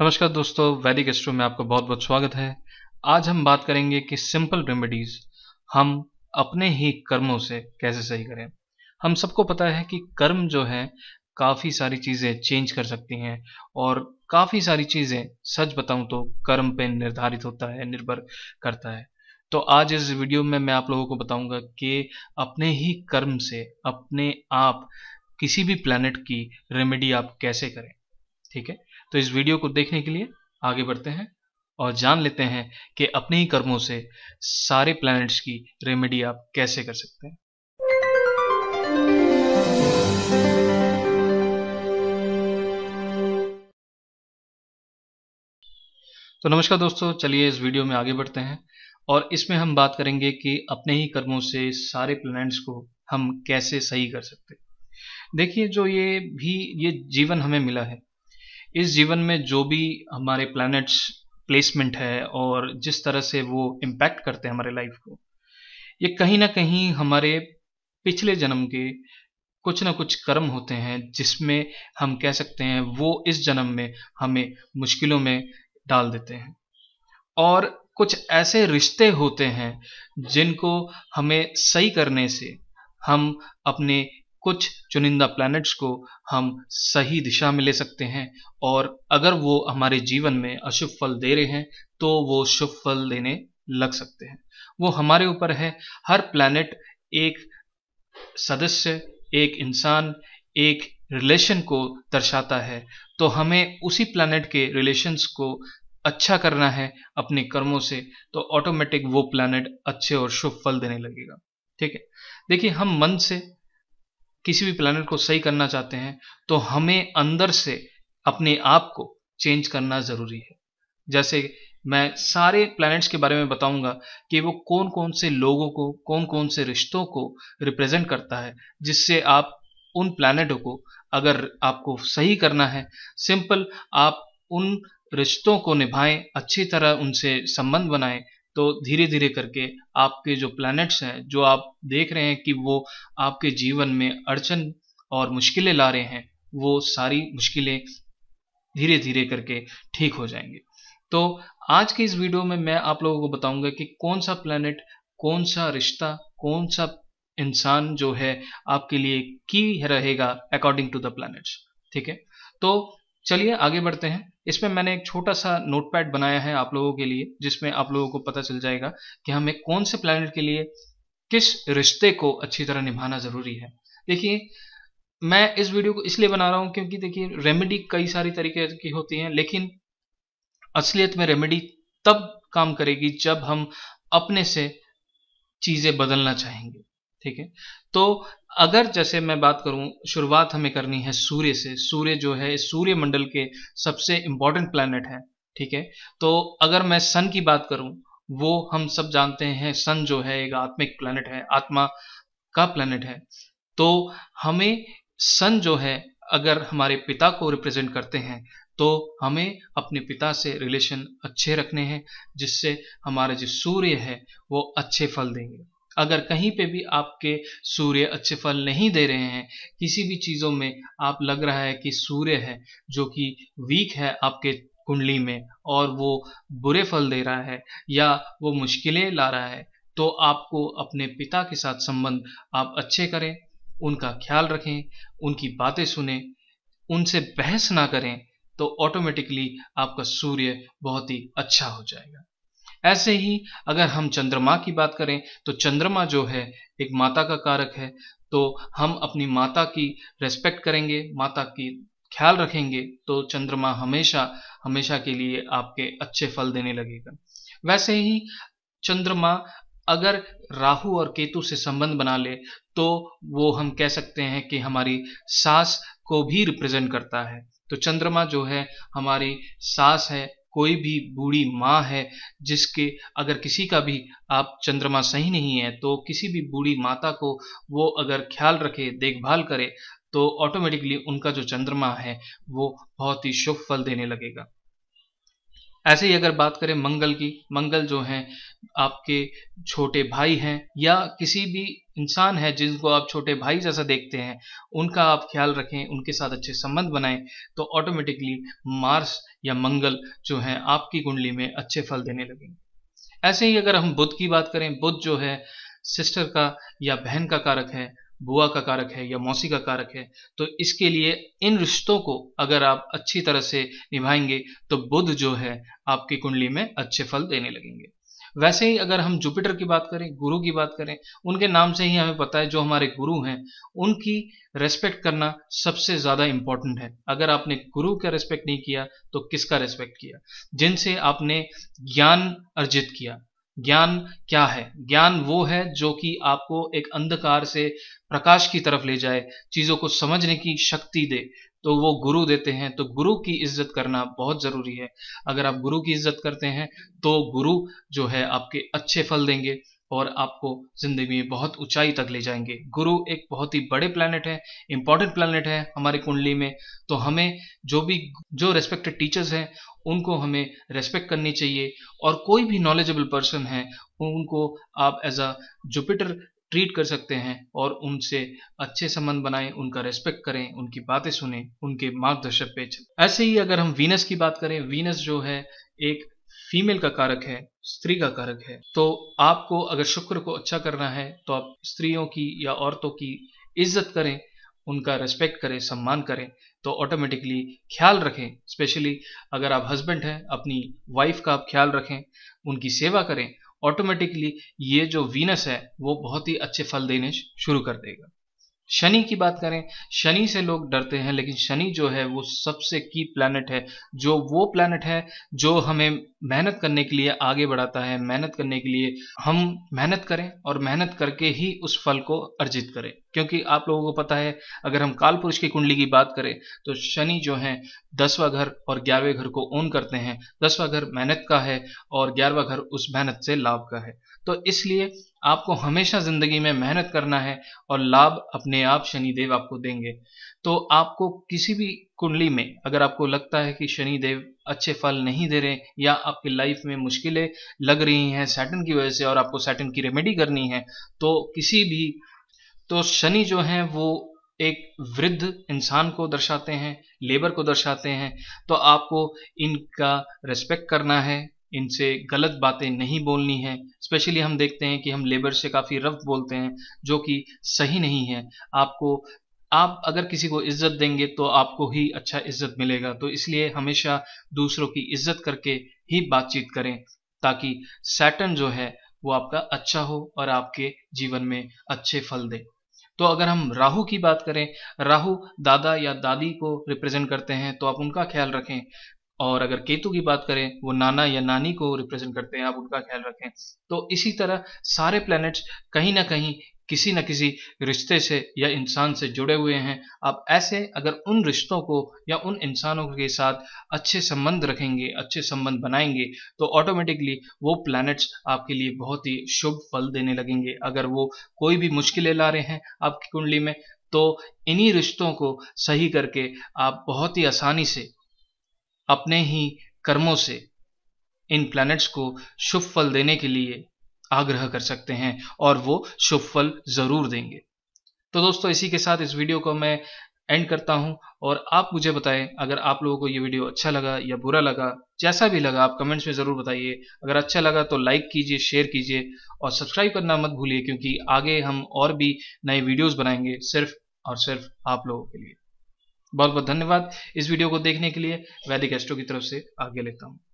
नमस्कार दोस्तों वैदिक एस्ट्रो में आपका बहुत बहुत स्वागत है आज हम बात करेंगे कि सिंपल रेमेडीज हम अपने ही कर्मों से कैसे सही करें हम सबको पता है कि कर्म जो है काफ़ी सारी चीज़ें चेंज कर सकती हैं और काफ़ी सारी चीज़ें सच बताऊं तो कर्म पे निर्धारित होता है निर्भर करता है तो आज इस वीडियो में मैं आप लोगों को बताऊंगा कि अपने ही कर्म से अपने आप किसी भी प्लानट की रेमेडी आप कैसे करें ठीक है तो इस वीडियो को देखने के लिए आगे बढ़ते हैं और जान लेते हैं कि अपने ही कर्मों से सारे प्लैनेट्स की रेमेडी आप कैसे कर सकते हैं तो नमस्कार दोस्तों चलिए इस वीडियो में आगे बढ़ते हैं और इसमें हम बात करेंगे कि अपने ही कर्मों से सारे प्लैनेट्स को हम कैसे सही कर सकते देखिए जो ये भी ये जीवन हमें मिला है इस जीवन में जो भी हमारे प्लैनेट्स प्लेसमेंट है और जिस तरह से वो इम्पैक्ट करते हैं हमारे लाइफ को ये कहीं ना कहीं हमारे पिछले जन्म के कुछ ना कुछ कर्म होते हैं जिसमें हम कह सकते हैं वो इस जन्म में हमें मुश्किलों में डाल देते हैं और कुछ ऐसे रिश्ते होते हैं जिनको हमें सही करने से हम अपने कुछ चुनिंदा प्लैनेट्स को हम सही दिशा में ले सकते हैं और अगर वो हमारे जीवन में अशुभ फल दे रहे हैं तो वो शुभ फल देने लग सकते हैं वो हमारे ऊपर है हर प्लैनेट एक सदस्य एक इंसान एक रिलेशन को दर्शाता है तो हमें उसी प्लैनेट के रिलेशंस को अच्छा करना है अपने कर्मों से तो ऑटोमेटिक वो प्लैनेट अच्छे और शुभ फल देने लगेगा ठीक है देखिए हम मन से किसी भी प्लानट को सही करना चाहते हैं तो हमें अंदर से अपने आप को चेंज करना ज़रूरी है जैसे मैं सारे प्लैनेट्स के बारे में बताऊंगा कि वो कौन कौन से लोगों को कौन कौन से रिश्तों को रिप्रेजेंट करता है जिससे आप उन प्लैनेटों को अगर आपको सही करना है सिंपल आप उन रिश्तों को निभाएं अच्छी तरह उनसे संबंध बनाएं तो धीरे धीरे करके आपके जो प्लैनेट्स हैं जो आप देख रहे हैं कि वो आपके जीवन में अड़चन और मुश्किलें ला रहे हैं वो सारी मुश्किलें धीरे धीरे करके ठीक हो जाएंगे तो आज के इस वीडियो में मैं आप लोगों को बताऊंगा कि कौन सा प्लानट कौन सा रिश्ता कौन सा इंसान जो है आपके लिए की रहेगा अकॉर्डिंग टू द प्लैनेट्स ठीक है तो चलिए आगे बढ़ते हैं इसमें मैंने एक छोटा सा नोटपैड बनाया है आप लोगों के लिए जिसमें आप लोगों को पता चल जाएगा कि हमें कौन से प्लैनेट के लिए किस रिश्ते को अच्छी तरह निभाना ज़रूरी है देखिए मैं इस वीडियो को इसलिए बना रहा हूं क्योंकि देखिए रेमेडी कई सारी तरीके की होती है लेकिन असलियत में रेमेडी तब काम करेगी जब हम अपने से चीज़ें बदलना चाहेंगे ठीक है तो अगर जैसे मैं बात करूं शुरुआत हमें करनी है सूर्य से सूर्य जो है सूर्य मंडल के सबसे इंपॉर्टेंट प्लानट है ठीक है तो अगर मैं सन की बात करूं वो हम सब जानते हैं सन जो है एक आत्मिक प्लानट है आत्मा का प्लानट है तो हमें सन जो है अगर हमारे पिता को रिप्रेजेंट करते हैं तो हमें अपने पिता से रिलेशन अच्छे रखने हैं जिससे हमारे जो सूर्य है वो अच्छे फल देंगे अगर कहीं पे भी आपके सूर्य अच्छे फल नहीं दे रहे हैं किसी भी चीज़ों में आप लग रहा है कि सूर्य है जो कि वीक है आपके कुंडली में और वो बुरे फल दे रहा है या वो मुश्किलें ला रहा है तो आपको अपने पिता के साथ संबंध आप अच्छे करें उनका ख्याल रखें उनकी बातें सुने उनसे बहस ना करें तो ऑटोमेटिकली आपका सूर्य बहुत ही अच्छा हो जाएगा ऐसे ही अगर हम चंद्रमा की बात करें तो चंद्रमा जो है एक माता का कारक है तो हम अपनी माता की रेस्पेक्ट करेंगे माता की ख्याल रखेंगे तो चंद्रमा हमेशा हमेशा के लिए आपके अच्छे फल देने लगेगा वैसे ही चंद्रमा अगर राहु और केतु से संबंध बना ले तो वो हम कह सकते हैं कि हमारी सास को भी रिप्रेजेंट करता है तो चंद्रमा जो है हमारी सास है कोई भी बूढ़ी माँ है जिसके अगर किसी का भी आप चंद्रमा सही नहीं है तो किसी भी बूढ़ी माता को वो अगर ख्याल रखे देखभाल करे तो ऑटोमेटिकली उनका जो चंद्रमा है वो बहुत ही शुभ फल देने लगेगा ऐसे ही अगर बात करें मंगल की मंगल जो हैं आपके छोटे भाई हैं या किसी भी इंसान है जिनको आप छोटे भाई जैसा देखते हैं उनका आप ख्याल रखें उनके साथ अच्छे संबंध बनाएं तो ऑटोमेटिकली मार्स या मंगल जो हैं आपकी कुंडली में अच्छे फल देने लगेंगे ऐसे ही अगर हम बुद्ध की बात करें बुद्ध जो है सिस्टर का या बहन का कारक है बुआ का कारक है या मौसी का कारक है तो इसके लिए इन रिश्तों को अगर आप अच्छी तरह से निभाएंगे तो बुध जो है आपकी कुंडली में अच्छे फल देने लगेंगे वैसे ही अगर हम जुपिटर की बात करें गुरु की बात करें उनके नाम से ही हमें पता है जो हमारे गुरु हैं उनकी रेस्पेक्ट करना सबसे ज़्यादा इंपॉर्टेंट है अगर आपने गुरु का रेस्पेक्ट नहीं किया तो किसका रेस्पेक्ट किया जिनसे आपने ज्ञान अर्जित किया ज्ञान क्या है ज्ञान वो है जो कि आपको एक अंधकार से प्रकाश की तरफ ले जाए चीज़ों को समझने की शक्ति दे तो वो गुरु देते हैं तो गुरु की इज्जत करना बहुत ज़रूरी है अगर आप गुरु की इज्जत करते हैं तो गुरु जो है आपके अच्छे फल देंगे और आपको ज़िंदगी में बहुत ऊंचाई तक ले जाएंगे गुरु एक बहुत ही बड़े प्लानट है इंपॉर्टेंट प्लानट है हमारी कुंडली में तो हमें जो भी जो रेस्पेक्टेड टीचर्स हैं उनको हमें रेस्पेक्ट करनी चाहिए और कोई भी नॉलेजेबल पर्सन है उनको आप एज अ जुपिटर ट्रीट कर सकते हैं और उनसे अच्छे संबंध बनाएं उनका रेस्पेक्ट करें उनकी बातें सुने उनके मार्गदर्शक पे ऐसे ही अगर हम वीनस की बात करें वीनस जो है एक फीमेल का कारक है स्त्री का कारक है तो आपको अगर शुक्र को अच्छा करना है तो आप स्त्रियों की या औरतों की इज्जत करें उनका रेस्पेक्ट करें सम्मान करें तो ऑटोमेटिकली ख्याल रखें स्पेशली अगर आप हस्बैंड हैं अपनी वाइफ का आप ख्याल रखें उनकी सेवा करें ऑटोमेटिकली ये जो वीनस है वो बहुत ही अच्छे फल देने शुरू कर देगा शनि की बात करें शनि से लोग डरते हैं लेकिन शनि जो है वो सबसे की प्लानट है जो वो प्लानट है जो हमें मेहनत करने के लिए आगे बढ़ाता है मेहनत करने के लिए हम मेहनत करें और मेहनत करके ही उस फल को अर्जित करें क्योंकि आप लोगों को पता है अगर हम काल पुरुष की कुंडली की बात करें तो शनि जो है दसवा घर और ग्यारहवें घर को ओन करते हैं दसवा घर मेहनत का है और ग्यारहवा घर उस मेहनत से लाभ का है तो इसलिए आपको हमेशा ज़िंदगी में मेहनत करना है और लाभ अपने आप शनिदेव आपको देंगे तो आपको किसी भी कुंडली में अगर आपको लगता है कि शनि देव अच्छे फल नहीं दे रहे या आपकी लाइफ में मुश्किलें लग रही हैं सैटन की वजह से और आपको सैटन की रेमेडी करनी है तो किसी भी तो शनि जो है वो एक वृद्ध इंसान को दर्शाते हैं लेबर को दर्शाते हैं तो आपको इनका रेस्पेक्ट करना है इनसे गलत बातें नहीं बोलनी है स्पेशली हम देखते हैं कि हम लेबर से काफ़ी रफ बोलते हैं जो कि सही नहीं है आपको आप अगर किसी को इज्जत देंगे तो आपको ही अच्छा इज्जत मिलेगा तो इसलिए हमेशा दूसरों की इज्जत करके ही बातचीत करें ताकि सैटन जो है वो आपका अच्छा हो और आपके जीवन में अच्छे फल दे तो अगर हम राहु की बात करें राहु दादा या दादी को रिप्रेजेंट करते हैं तो आप उनका ख्याल रखें और अगर केतु की बात करें वो नाना या नानी को रिप्रेजेंट करते हैं आप उनका ख्याल रखें तो इसी तरह सारे प्लैनेट्स कहीं ना कहीं किसी न किसी रिश्ते से या इंसान से जुड़े हुए हैं आप ऐसे अगर उन रिश्तों को या उन इंसानों के साथ अच्छे संबंध रखेंगे अच्छे संबंध बनाएंगे तो ऑटोमेटिकली वो प्लैनेट्स आपके लिए बहुत ही शुभ फल देने लगेंगे अगर वो कोई भी मुश्किलें ला रहे हैं आपकी कुंडली में तो इन्हीं रिश्तों को सही करके आप बहुत ही आसानी से अपने ही कर्मों से इन प्लैनेट्स को शुभ फल देने के लिए आग्रह कर सकते हैं और वो शुभ फल जरूर देंगे तो दोस्तों इसी के साथ इस वीडियो को मैं एंड करता हूं और आप मुझे बताएं अगर आप लोगों को ये वीडियो अच्छा लगा या बुरा लगा जैसा भी लगा आप कमेंट्स में ज़रूर बताइए अगर अच्छा लगा तो लाइक कीजिए शेयर कीजिए और सब्सक्राइब करना मत भूलिए क्योंकि आगे हम और भी नए वीडियोस बनाएंगे सिर्फ और सिर्फ आप लोगों के लिए बहुत बहुत धन्यवाद इस वीडियो को देखने के लिए वैदिक एस्ट्रो की तरफ से आगे लेता हूँ